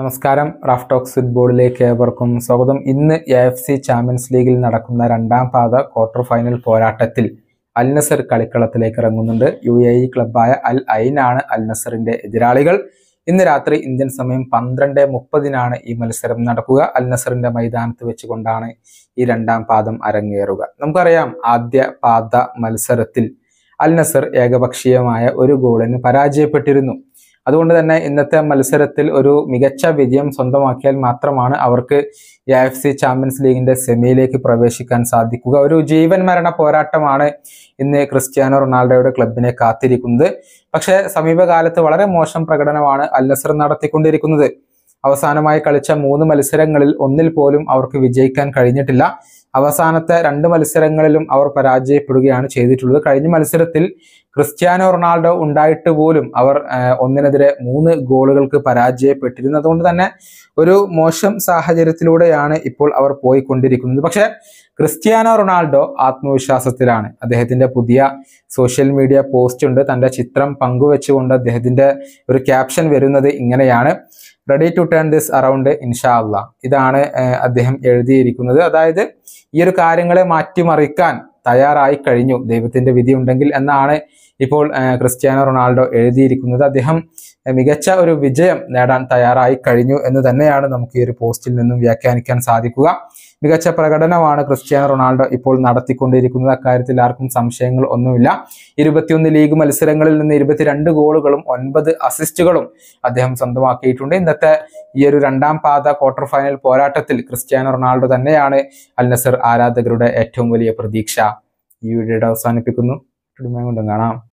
നമസ്കാരം Raf talks ഫുട്ബോളിലേക്ക് ഏവർക്കും സ്വാഗതം ഇന്ന് എ എഫ് സി ചാമ്പ്യൻസ് ലീഗിൽ നടക്കുന്ന രണ്ടാം പാത ക്വാർട്ടർ ഫൈനൽ പോരാട്ടത്തിൽ അൽ നസർ കളിക്കളത്തിലേക്ക് ഇറങ്ങുന്നുണ്ട് യു എ ഇ ക്ലബായ അൽ ഐനാണ് അൽ നസറിന്റെ എതിരാളികൾ ഇന്ന് രാത്രി ഇന്ത്യൻ സമയം പന്ത്രണ്ട് മുപ്പതിനാണ് ഈ മത്സരം നടക്കുക അൽ നസറിന്റെ മൈതാനത്ത് വെച്ചുകൊണ്ടാണ് ഈ രണ്ടാം പാദം അരങ്ങേറുക നമുക്കറിയാം ആദ്യ പാദ മത്സരത്തിൽ അൽ നസർ ഏകപക്ഷീയമായ ഒരു ഗോളിന് പരാജയപ്പെട്ടിരുന്നു അതുകൊണ്ട് തന്നെ ഇന്നത്തെ മത്സരത്തിൽ ഒരു മികച്ച വിജയം സ്വന്തമാക്കിയാൽ മാത്രമാണ് അവർക്ക് എ എഫ് സി ചാമ്പ്യൻസ് ലീഗിന്റെ സെമിയിലേക്ക് പ്രവേശിക്കാൻ സാധിക്കുക ഒരു ജീവൻ മരണ പോരാട്ടമാണ് ഇന്ന് ക്രിസ്ത്യാനോ റൊണാൾഡോയുടെ ക്ലബിനെ കാത്തിരിക്കുന്നത് പക്ഷേ സമീപകാലത്ത് വളരെ മോശം പ്രകടനമാണ് അൽ നടത്തിക്കൊണ്ടിരിക്കുന്നത് അവസാനമായി കളിച്ച മൂന്ന് മത്സരങ്ങളിൽ ഒന്നിൽ പോലും അവർക്ക് വിജയിക്കാൻ കഴിഞ്ഞിട്ടില്ല അവസാനത്തെ രണ്ട് മത്സരങ്ങളിലും അവർ പരാജയപ്പെടുകയാണ് ചെയ്തിട്ടുള്ളത് കഴിഞ്ഞ മത്സരത്തിൽ ക്രിസ്ത്യാനോ റൊണാൾഡോ ഉണ്ടായിട്ട് പോലും അവർ ഒന്നിനെതിരെ മൂന്ന് ഗോളുകൾക്ക് പരാജയപ്പെട്ടിരുന്നു അതുകൊണ്ട് തന്നെ ഒരു മോശം സാഹചര്യത്തിലൂടെയാണ് ഇപ്പോൾ അവർ പോയിക്കൊണ്ടിരിക്കുന്നത് പക്ഷേ ക്രിസ്ത്യാനോ റൊണാൾഡോ ആത്മവിശ്വാസത്തിലാണ് അദ്ദേഹത്തിന്റെ പുതിയ സോഷ്യൽ മീഡിയ പോസ്റ്റ് ഉണ്ട് തന്റെ ചിത്രം പങ്കുവെച്ചുകൊണ്ട് അദ്ദേഹത്തിന്റെ ഒരു ക്യാപ്ഷൻ വരുന്നത് ഇങ്ങനെയാണ് ready to turn this around ഇൻഷാ അള്ളാഹ് ഇതാണ് അദ്ദേഹം എഴുതിയിരിക്കുന്നത് അതായത് ഈ ഒരു കാര്യങ്ങളെ മാറ്റിമറിക്കാൻ തയ്യാറായി കഴിഞ്ഞു ദൈവത്തിന്റെ വിധി ഉണ്ടെങ്കിൽ എന്നാണ് ഇപ്പോൾ ക്രിസ്ത്യാനോ റൊണാൾഡോ എഴുതിയിരിക്കുന്നത് അദ്ദേഹം മികച്ച ഒരു വിജയം നേടാൻ തയ്യാറായി കഴിഞ്ഞു എന്ന് തന്നെയാണ് നമുക്ക് ഈ ഒരു പോസ്റ്റിൽ നിന്നും വ്യാഖ്യാനിക്കാൻ സാധിക്കുക മികച്ച പ്രകടനമാണ് ക്രിസ്ത്യാനോ റൊണാൾഡോ ഇപ്പോൾ നടത്തിക്കൊണ്ടിരിക്കുന്നത് അക്കാര്യത്തിൽ ആർക്കും സംശയങ്ങൾ ഒന്നുമില്ല ഇരുപത്തിയൊന്ന് ലീഗ് മത്സരങ്ങളിൽ നിന്ന് ഇരുപത്തിരണ്ട് ഗോളുകളും ഒൻപത് അസിസ്റ്റുകളും അദ്ദേഹം സ്വന്തമാക്കിയിട്ടുണ്ട് ഇന്നത്തെ ഈ ഒരു രണ്ടാം പാത ക്വാർട്ടർ ഫൈനൽ പോരാട്ടത്തിൽ ക്രിസ്ത്യാനോ റൊണാൾഡോ തന്നെയാണ് അൽ നസർ ആരാധകരുടെ ഏറ്റവും വലിയ പ്രതീക്ഷ ഈ വീഡിയോയുടെ അവസാനിപ്പിക്കുന്നു കാണാം